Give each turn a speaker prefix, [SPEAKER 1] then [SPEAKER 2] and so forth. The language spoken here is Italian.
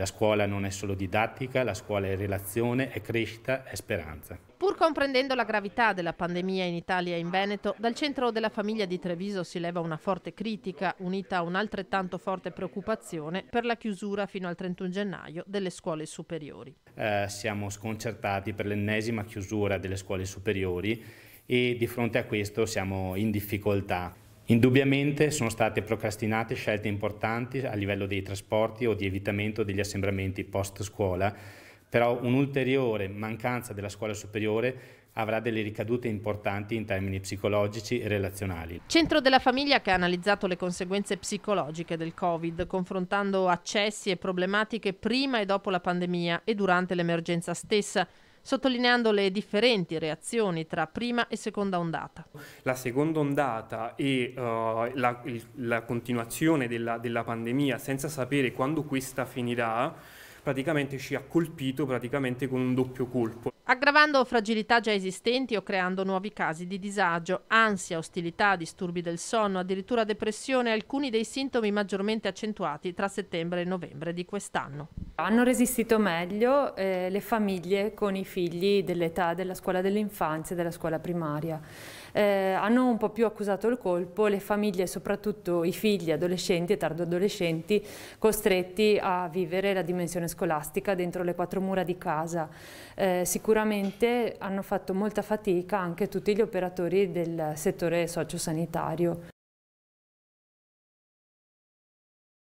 [SPEAKER 1] La scuola non è solo didattica, la scuola è relazione, è crescita, è speranza.
[SPEAKER 2] Pur comprendendo la gravità della pandemia in Italia e in Veneto, dal centro della famiglia di Treviso si leva una forte critica, unita a un'altrettanto forte preoccupazione per la chiusura fino al 31 gennaio delle scuole superiori.
[SPEAKER 1] Eh, siamo sconcertati per l'ennesima chiusura delle scuole superiori e di fronte a questo siamo in difficoltà. Indubbiamente sono state procrastinate scelte importanti a livello dei trasporti o di evitamento degli assembramenti post scuola, però un'ulteriore mancanza della scuola superiore avrà delle ricadute importanti in termini psicologici e relazionali.
[SPEAKER 2] Centro della Famiglia che ha analizzato le conseguenze psicologiche del Covid, confrontando accessi e problematiche prima e dopo la pandemia e durante l'emergenza stessa sottolineando le differenti reazioni tra prima e seconda ondata.
[SPEAKER 3] La seconda ondata e uh, la, la, continuazione della, della pandemia senza sapere quando questa finirà praticamente ci ha colpito praticamente con un doppio colpo. Aggravando
[SPEAKER 2] fragilità già esistenti o creando nuovi casi di disagio, ansia, ostilità, disturbi del sonno, addirittura depressione, alcuni dei sintomi maggiormente accentuati tra settembre e novembre di quest'anno.
[SPEAKER 4] Hanno resistito meglio eh, le famiglie con i figli dell'età della scuola dell'infanzia e della scuola primaria. Eh, hanno un po' più accusato il colpo le famiglie, soprattutto i figli adolescenti e tardoadolescenti, costretti a vivere la dimensione scolastica dentro le quattro mura di casa. Eh, sicuramente hanno fatto molta fatica anche tutti gli operatori del settore sociosanitario.